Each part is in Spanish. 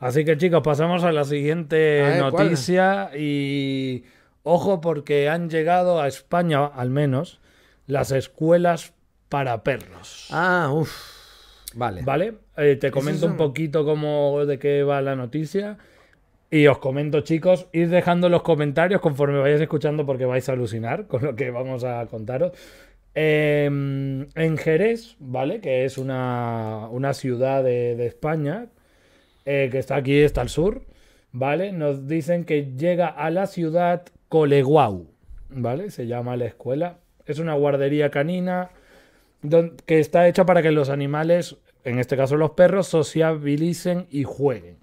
Así que chicos, pasamos a la siguiente noticia y ojo porque han llegado a España, al menos, las escuelas para perros. Ah, uff. Vale. Vale, eh, te comento un poquito cómo de qué va la noticia. Y os comento, chicos, ir dejando los comentarios conforme vayáis escuchando porque vais a alucinar con lo que vamos a contaros. Em, en Jerez, ¿vale? Que es una, ciudad de, de España, eh, que está aquí, está al sur, ¿vale? Nos dicen que llega a la ciudad Coleguau, ¿vale? Se llama la escuela. Es una guardería canina que está hecha para que los animales, en este caso los perros, sociabilicen y jueguen.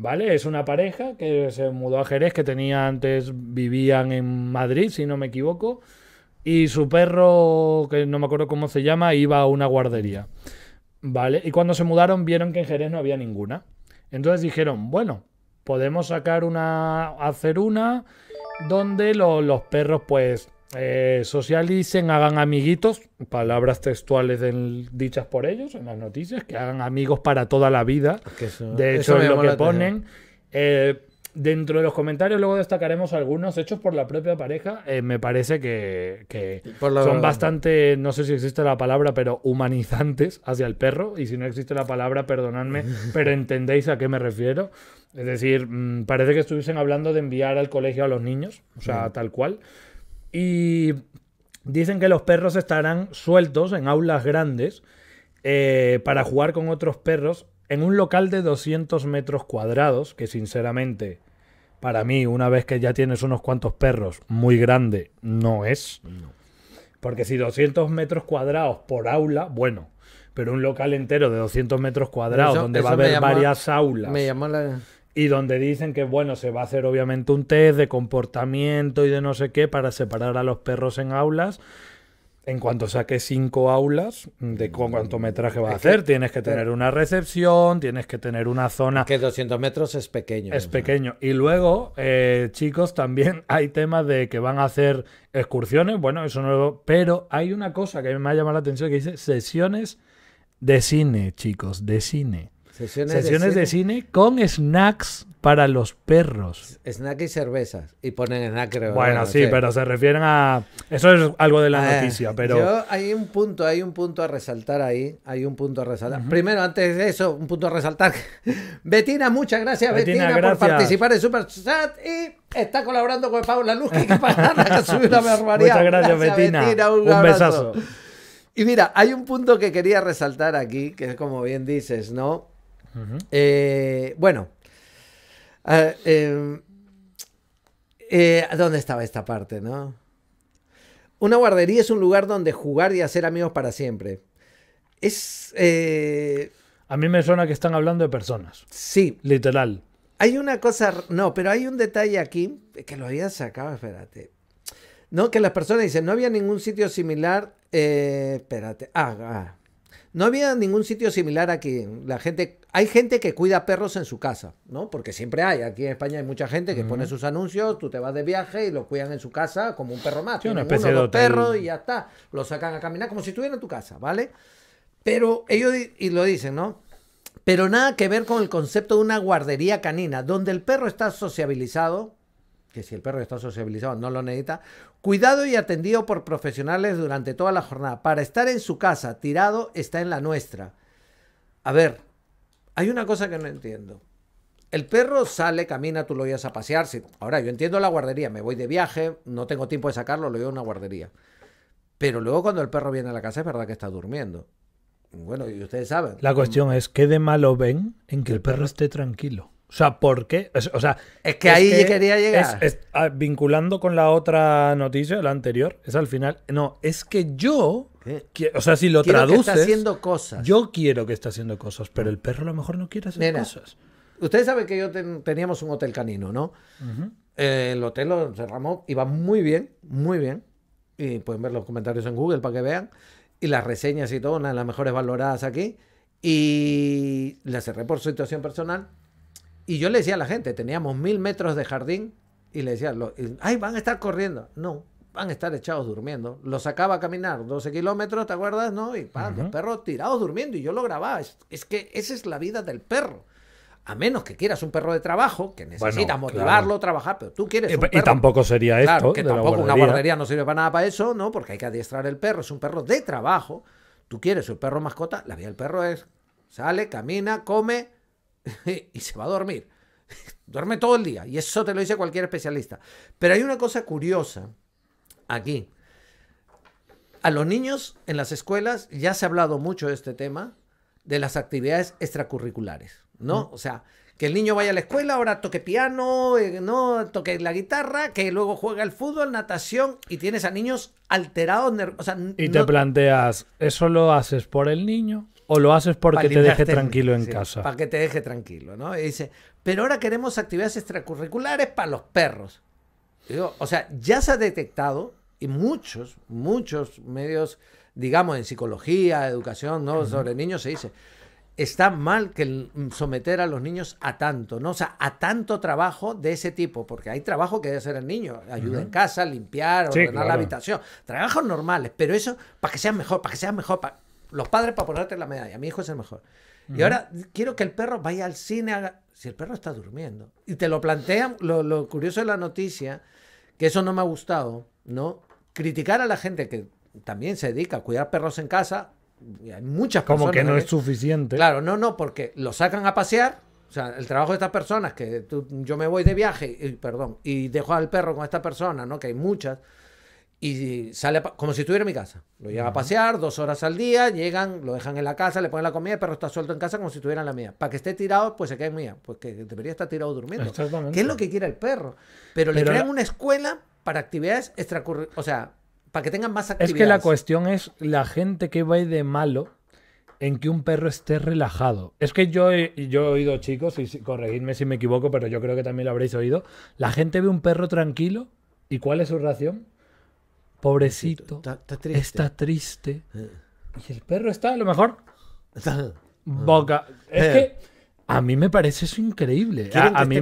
¿Vale? Es una pareja que se mudó a Jerez, que tenía antes, vivían en Madrid, si no me equivoco, y su perro, que no me acuerdo cómo se llama, iba a una guardería. ¿Vale? Y cuando se mudaron vieron que en Jerez no había ninguna. Entonces dijeron, bueno, podemos sacar una, hacer una donde los perros pues eh, socialicen, hagan amiguitos, palabras textuales dichas por ellos en las noticias, que hagan amigos para toda la vida. de hecho es lo que ponen. Eh, Dentro de los comentarios luego destacaremos algunos hechos por la propia pareja. Eh, me parece que, son bastante, no sé si existe la palabra, pero humanizantes hacia el perro. Y si no existe la palabra, perdonadme, pero entendéis a qué me refiero. Es decir, mm, parece que estuviesen hablando de enviar al colegio a los niños, o sea, mm. tal cual. Y dicen que los perros estarán sueltos en aulas grandes eh, para jugar con otros perros en un local de 200 metros cuadrados, que sinceramente para mí, una vez que ya tienes unos cuantos perros, muy grande no es. Porque si 200 metros cuadrados por aula, bueno, pero un local entero de 200 metros cuadrados donde va a haber varias aulas. Y donde dicen que, bueno, se va a hacer obviamente un test de comportamiento y de no sé qué para separar a los perros en aulas en cuanto saque cinco aulas, de mm. cuánto metraje va a hacer. Tienes que tener una recepción, tienes que tener una zona. Que 200 metros es pequeño. Es pequeño. Y luego, eh, chicos, también hay temas de que van a hacer excursiones. Bueno, eso no lo. Pero hay una cosa que me ha llamado la atención que dice sesiones de cine, chicos, de cine. Sesiones, de, cine. con snacks para los perros. Snack y cervezas. Y ponen snack, creo. Bueno, sí, pero se refieren a. Eso es algo de la ah, noticia, pero. hay un punto, hay un punto a resaltar ahí. Hay un punto a resaltar. Primero, antes de eso, un punto a resaltar. Betina, muchas gracias, Bettina por participar en Super y está colaborando con Paula Luz, que darle una barbaridad. Muchas gracias, Bettina un besazo. Y mira, hay un punto que quería resaltar aquí, que es como bien dices, ¿no? Eh, bueno. Em, eh, ¿Dónde estaba esta parte, no? Una guardería es un lugar donde jugar y hacer amigos para siempre. Es. Eh, a mí me suena que están hablando de personas. Sí. Literal. Hay una cosa. No, pero hay un detalle aquí que lo había sacado, espérate. No, que las personas dicen, no había ningún sitio similar. espérate. Ah, ah, no había ningún sitio similar aquí. La gente, hay gente que cuida perros en su casa, ¿no? Porque siempre hay. Aquí en España hay mucha gente que pone sus anuncios, tú te vas de viaje y lo cuidan en su casa como un perro más. una uno, de dos y ya está. Lo sacan a caminar como si estuviera en tu casa, ¿vale? Pero ellos, y lo dicen, ¿no? Pero nada que ver con el concepto de una guardería canina, donde el perro está sociabilizado, si el perro está sociabilizado no lo necesita, cuidado y atendido por profesionales durante toda la jornada. Para estar en su casa, tirado, está en la nuestra. A ver, hay una cosa que no entiendo. El perro sale, camina, tú lo llevas a pasear. Ahora, yo entiendo la guardería, me voy de viaje, no tengo tiempo de sacarlo, lo llevo a una guardería. Pero luego cuando el perro viene a la casa es verdad que está durmiendo. Bueno, y ustedes saben. La cuestión es, ¿qué de malo ven en que el perro esté tranquilo? O sea, ¿por qué? Es, o sea, es que ahí quería llegar. Ah, vinculando con la otra noticia, la anterior, es al final. No, es que yo. o sea, si lo quiero Que está haciendo cosas. Yo quiero que está haciendo cosas, pero el perro a lo mejor no quiere hacer cosas. Ustedes saben que yo teníamos un hotel canino, no eh, el hotel lo cerramos, iba muy bien, muy bien. Y pueden ver los comentarios en Google para que vean. Y las reseñas y todo, una de las mejores valoradas aquí. Y la cerré por situación personal y yo le decía a la gente, teníamos mil metros de jardín y le decía, ay, van a estar corriendo. No, van a estar echados durmiendo. Los sacaba a caminar 12 kilómetros, ¿te acuerdas? No, y los perros tirados durmiendo y yo lo grababa. Es, que esa es la vida del perro. A menos que quieras un perro de trabajo, que necesitas motivarlo, trabajar, pero tú quieres. Un y, y tampoco sería esto. que tampoco una guardería no sirve para nada para eso, ¿no? Porque hay que adiestrar el perro, es un perro de trabajo. Tú quieres un perro mascota, la vida del perro es sale, camina, come, y se va a dormir. Duerme todo el día. Y eso te lo dice cualquier especialista. Pero hay una cosa curiosa aquí. A los niños en las escuelas ya se ha hablado mucho de este tema, de las actividades extracurriculares, ¿no? O sea, que el niño vaya a la escuela, ahora toque piano, eh, no toque la guitarra, que luego juega al fútbol, natación, y tienes a niños alterados, y te planteas, ¿eso lo haces por el niño? o lo haces porque te deje tranquilo en casa. Para que te deje tranquilo, ¿no? Y dice, pero ahora queremos actividades extracurriculares para los perros. Digo, o sea, ya se ha detectado y muchos, muchos medios, digamos, en psicología, educación, ¿no? Sobre niños se dice, está mal que mm, someter a los niños a tanto, ¿no? O sea, a tanto trabajo de ese tipo, porque hay trabajo que debe hacer el niño, ayuda en casa, limpiar, ordenar la habitación, trabajos normales, pero eso para que sea mejor, para que sea mejor, para los padres para ponerte la medalla. Mi hijo es el mejor. Y ahora quiero que el perro vaya al cine, si el perro está durmiendo. Y te lo plantean, lo, curioso de la noticia, que eso no me ha gustado, ¿no? Criticar a la gente que también se dedica a cuidar perros en casa, y hay muchas personas. Como que no es suficiente. Claro, no, no, porque lo sacan a pasear, o sea, el trabajo de estas personas, que yo me voy de viaje, y, perdón, y dejo al perro con esta persona, ¿no? Que hay muchas y sale como si estuviera en mi casa. Lo lleva a pasear dos horas al día, llegan, lo dejan en la casa, le ponen la comida, el perro está suelto en casa como si estuviera en la mía. Para que esté tirado, pues se que en mía. Pues que debería estar tirado durmiendo. ¿Qué es lo que quiere el perro? Pero, le crean una escuela para actividades extracurriculares. O sea, para que tengan más actividades. Es que la cuestión es la gente que va de malo en que un perro esté relajado. Es que yo he, yo he oído, chicos, y corregidme si me equivoco, pero yo creo que también lo habréis oído. La gente ve un perro tranquilo y ¿cuál es su ración? pobrecito, está, triste. Ah. Y el perro está a lo mejor ah. boca. Es eh. que a mí me parece eso increíble. A, mí,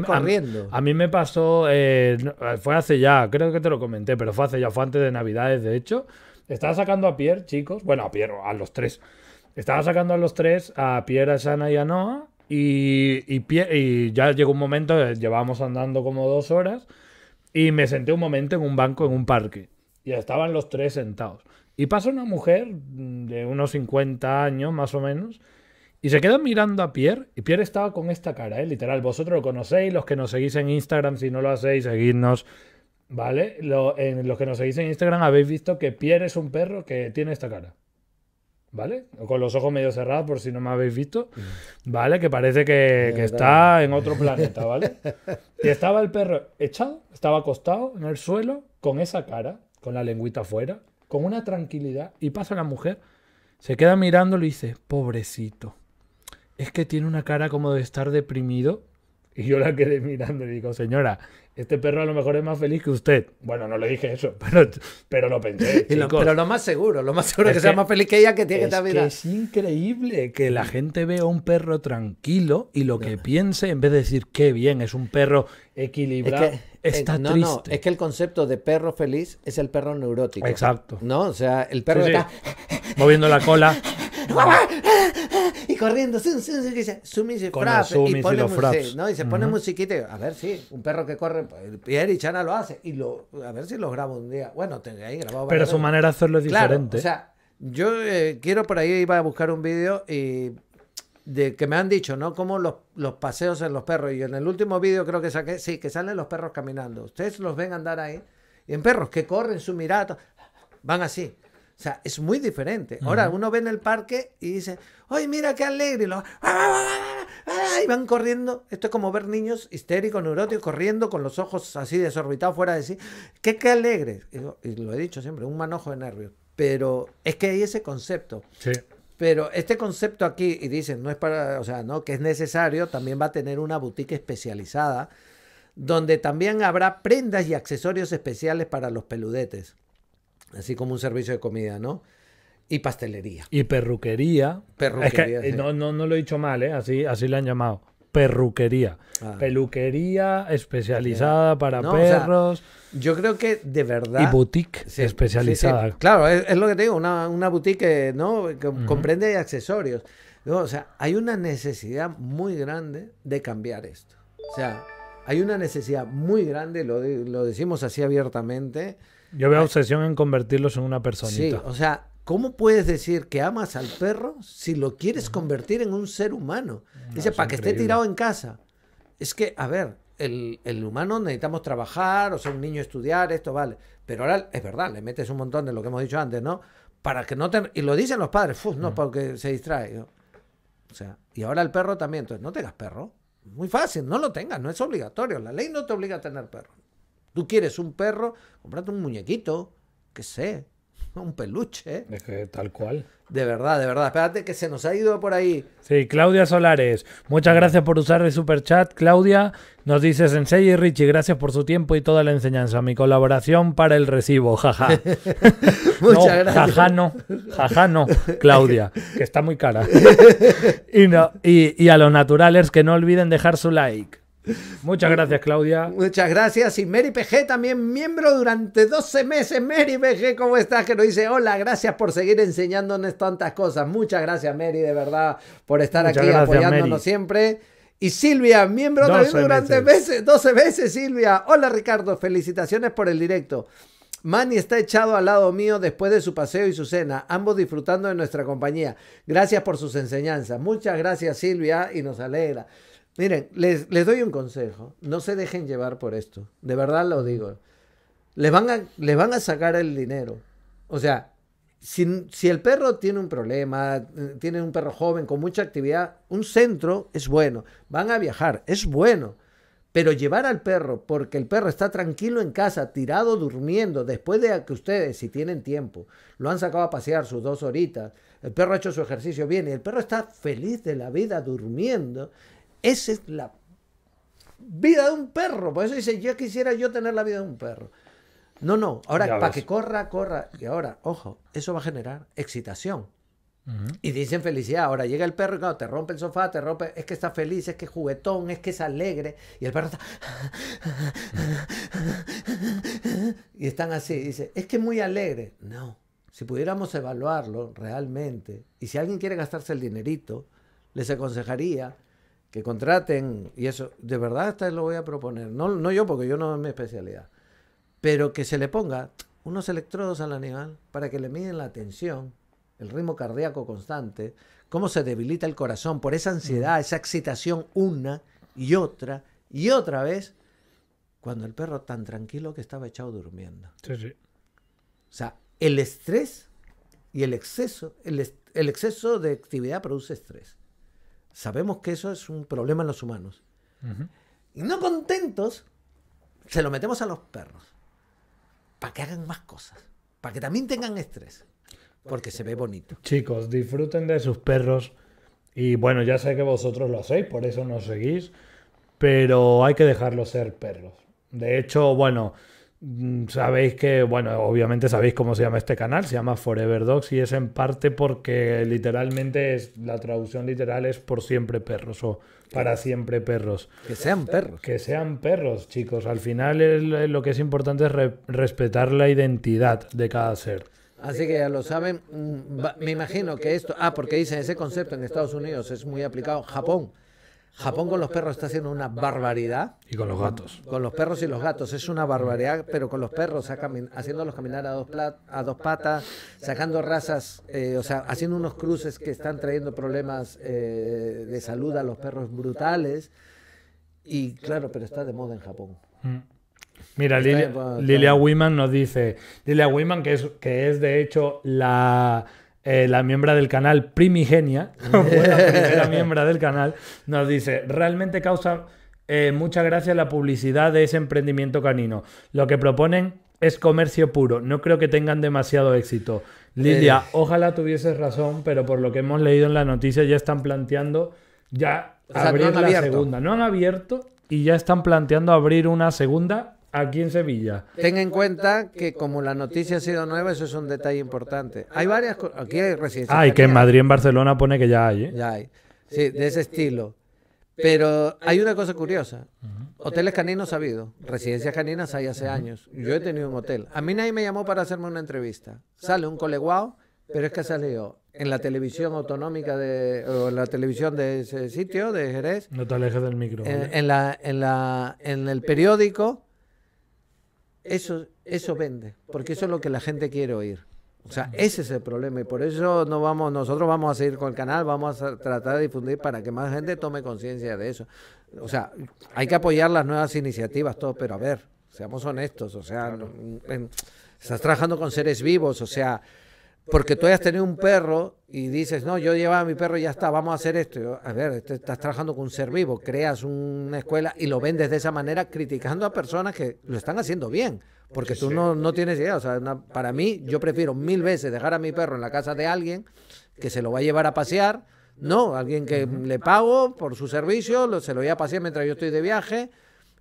me pasó, eh, eh, fue hace ya, creo que te lo comenté, pero fue hace ya, fue antes de Navidades, de hecho. Estaba sacando a Pierre, chicos, bueno, a Pierre, a los tres. Estaba sacando a los tres, a Pierre, a Sana y a Noah. Y, y, y ya llegó un momento, llevábamos andando como dos horas. Y me senté un momento en un banco, en un parque y estaban los tres sentados. Y pasa una mujer mm, de unos 50 años más o menos y se queda mirando a Pierre y Pierre estaba con esta cara, ¿eh? literal. Vosotros lo conocéis, los que nos seguís en Instagram, si no lo hacéis, seguidnos, ¿vale? en los que nos seguís en Instagram habéis visto que Pierre es un perro que tiene esta cara. ¿Vale? Con los ojos medio cerrados, por si no me habéis visto. Mm. ¿Vale? Que parece que, que está en otro planeta, ¿vale? Y estaba el perro echado, estaba acostado en el suelo, con esa cara, con la lengüita afuera, con una tranquilidad, y pasa la mujer, se queda mirándolo y dice, pobrecito, es que tiene una cara como de estar deprimido Y yo la quedé mirando y digo, señora, este perro a lo mejor es más feliz que usted. Bueno, no le dije eso, pero, pero lo pensé. pero lo más seguro, lo más seguro es que, sea más feliz que ella que tiene es que Es increíble que la gente vea un perro tranquilo y lo que piense, en vez de decir, qué bien, es un perro equilibrado. Es que, Está eh, no, No, es que el concepto de perro feliz es el perro neurótico. Exacto. ¿No? O sea, el perro está moviendo la cola. y corriendo, y se y pone, música ¿no? y se pone musiquita, a ver si, sí, un perro que corre, pues, Pierre y Chana lo hace, y lo, a ver si lo grabo un día, bueno, ahí grabado. Pero su manera de hacerlo es diferente. o sea, yo eh, quiero por ahí, iba a buscar un vídeo y de que me han dicho, ¿no? Como los, los paseos en los perros. Y en el último vídeo creo que saqué, sí, que salen los perros caminando. Ustedes los ven andar ahí. Y en perros que corren su mirada, van así. O sea, es muy diferente. Ahora, uno ve en el parque y dice, ¡ay, mira qué alegre! Ah, ah, ah, y, van corriendo. Esto es como ver niños histéricos, neuróticos, corriendo con los ojos así desorbitados, fuera de sí. ¡Qué, qué alegre! Y, lo he dicho siempre, un manojo de nervios. Pero es que hay ese concepto. Sí. Pero este concepto aquí, y dicen, no es para, o sea, no, que es necesario, también va a tener una boutique especializada, donde también habrá prendas y accesorios especiales para los peludetes así como un servicio de comida, ¿no? Y pastelería. Y perruquería. Perruquería. no, no, no lo he dicho mal, ¿eh? Así, así le han llamado. Perruquería. Ah. Peluquería especializada para perros. yo creo que de verdad. Y boutique especializada. claro, es, lo que te digo, una, una boutique eh, ¿no? que comprende accesorios. o sea, hay una necesidad muy grande de cambiar esto. O sea, hay una necesidad muy grande, lo, lo decimos así abiertamente yo veo obsesión en convertirlos en una personita. Sí, o sea, ¿cómo puedes decir que amas al perro si lo quieres convertir en un ser humano? Dice, para que esté tirado en casa. Es que, a ver, el, humano necesitamos trabajar, o sea, un niño estudiar, esto vale. Pero ahora, es verdad, le metes un montón de lo que hemos dicho antes, ¿no? Para que no Y lo dicen los padres, Fuf, no, mm. porque se distrae. O sea, y ahora el perro también, entonces no tengas perro. Muy fácil, no lo tengas, no es obligatorio. La ley no te obliga a tener perro. Tú quieres un perro, comprate un muñequito, qué sé, un peluche. tal cual. De verdad, de verdad. Espérate que se nos ha ido por ahí. Sí, Claudia Solares. Muchas gracias por usar el super chat. Claudia nos dice Sensei y Richie, gracias por su tiempo y toda la enseñanza. Mi colaboración para el recibo, jaja. Muchas gracias. Jaja no, jaja no, Claudia, que está muy cara. y, no, y a los naturales que no olviden dejar su like. Muchas gracias, Claudia. Muchas gracias. Y Mary PG, también miembro durante 12 meses. Mary PG, ¿cómo estás? Que nos dice, hola, gracias por seguir enseñándonos tantas cosas. Muchas gracias, Mary, de verdad, por estar aquí apoyándonos siempre. Y Silvia, miembro también durante 12 meses, Silvia. Hola, Ricardo, felicitaciones por el directo. Manny está echado al lado mío después de su paseo y su cena, ambos disfrutando de nuestra compañía. Gracias por sus enseñanzas. Muchas gracias, Silvia, y nos alegra. Miren, les, doy un consejo. No se dejen llevar por esto. De verdad lo digo. Le van a, van a sacar el dinero. O sea, si, si, el perro tiene un problema, eh, tiene un perro joven con mucha actividad, un centro es bueno. Van a viajar, es bueno. Pero llevar al perro porque el perro está tranquilo en casa, tirado durmiendo, después de que ustedes, si tienen tiempo, lo han sacado a pasear sus dos horitas, el perro ha hecho su ejercicio bien y el perro está feliz de la vida durmiendo esa es la vida de un perro. Por eso dice, yo quisiera yo tener la vida de un perro. No, no, ahora para que corra, corra. Y ahora, ojo, eso va a generar excitación. Y dicen felicidad. Ahora llega el perro y te rompe el sofá, te rompe, es que está feliz, es que es juguetón, es que es alegre. Y el perro está. y están así. dice, es que es muy alegre. No. Si pudiéramos evaluarlo realmente, y si alguien quiere gastarse el dinerito, les aconsejaría que contraten y eso, de verdad hasta lo voy a proponer, no, no yo porque yo no es mi especialidad, pero que se le ponga unos electrodos al animal para que le miden la tensión, el ritmo cardíaco constante, cómo se debilita el corazón por esa ansiedad, mm. esa excitación una y otra y otra vez, cuando el perro tan tranquilo que estaba echado durmiendo. O sea, el estrés y el exceso, el exceso de actividad produce estrés. Sabemos que eso es un problema en los humanos. Y no contentos, se lo metemos a los perros. Para que hagan más cosas. Para que también tengan estrés. Porque se ve bonito. Chicos, disfruten de sus perros. Y bueno, ya sé que vosotros lo hacéis, por eso nos seguís. Pero hay que dejarlos ser perros. De hecho, bueno, Mm, sabéis que, bueno, obviamente sabéis cómo se llama este canal, se llama Forever Dogs y es en parte porque literalmente es, la traducción literal es por siempre perros o para siempre perros. Que sean perros. Que sean perros, chicos. Al final lo que es importante es respetar la identidad de cada ser. Así que ya lo saben, mm, me imagino que esto, ah, porque dicen ese concepto en Estados Unidos es muy aplicado, Japón Japón con los perros está haciendo una barbaridad. Y con los gatos. Con, los perros y los gatos, es una barbaridad, pero con los perros, haciéndolos caminar a dos, a dos patas, sacando razas, eh, o sea, haciendo unos cruces que están trayendo problemas eh, de salud a los perros brutales. Y claro, pero está de moda en Japón. Mm. Mira, Lilia, Wiman nos dice, Lilia Wiman, que es, que es de hecho la eh, la miembro del canal Primigenia, la primera miembro del canal, nos dice, realmente causa eh, mucha gracia la publicidad de ese emprendimiento canino. Lo que proponen es comercio puro, no creo que tengan demasiado éxito. Lidia, eh. ojalá tuvieses razón, pero por lo que hemos leído en la noticia ya están planteando ya abrir la segunda. No han abierto y ya están planteando abrir una segunda aquí en Sevilla. Ten en cuenta que como la noticia ha sido nueva, eso es un detalle importante. Hay varias... Aquí hay residencias. Ah, y que en Madrid, en Barcelona pone que ya hay. ¿eh? Ya hay. Sí, de ese estilo. Pero hay una cosa curiosa. Hoteles caninos ha habido. Residencias caninas hay hace años. Yo he tenido un hotel. A mí nadie me llamó para hacerme una entrevista. Sale un coleguado pero es que ha salido en la televisión autonómica de, o en la televisión de ese sitio, de Jerez. No te alejes del micro. la, en, la, en el periódico eso, eso vende, porque eso es lo que la gente quiere oír. O sea, ese es el problema y por eso no vamos, nosotros vamos a seguir con el canal, vamos a tratar de difundir para que más gente tome conciencia de eso. O sea, hay que apoyar las nuevas iniciativas, todo, pero a ver, seamos honestos, o sea, mm, estás trabajando con seres vivos, o sea, porque tú hayas tenido un perro y dices, no, yo llevaba a mi perro y ya está, vamos a hacer esto. a ver, este, estás trabajando con un ser vivo, creas una escuela y lo vendes de esa manera, criticando a personas que lo están haciendo bien. Porque tú no, tienes idea. O sea, para mí, yo prefiero mil veces dejar a mi perro en la casa de alguien que se lo va a llevar a pasear. No, alguien que le pago por su servicio, lo, se lo voy a pasear mientras yo estoy de viaje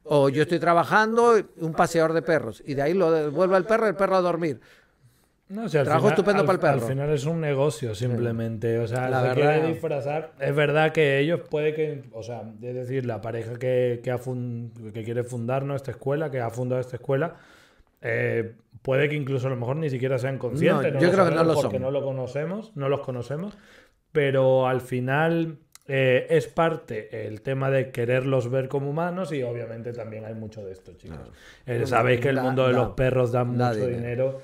o yo estoy trabajando, un paseador de perros, y de ahí lo devuelvo al perro, el perro a dormir. No, Trabajo estupendo al, para el perro. Al final es un negocio, simplemente. O sea, la verdad. disfrazar. Es verdad que ellos puede que. O sea, es decir, la pareja que, que, quiere fundar esta escuela, que ha fundado esta escuela, eh, puede que incluso a lo mejor ni siquiera sean conscientes. yo creo que no lo Porque no lo conocemos, no los conocemos. Pero al final. Eh, es parte el tema de quererlos ver como humanos y obviamente también hay mucho de esto, chicos. Eh, sabéis que el mundo de los perros da mucho dinero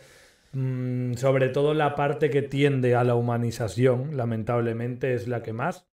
Mm, sobre todo la parte que tiende a la humanización, lamentablemente, es la que más.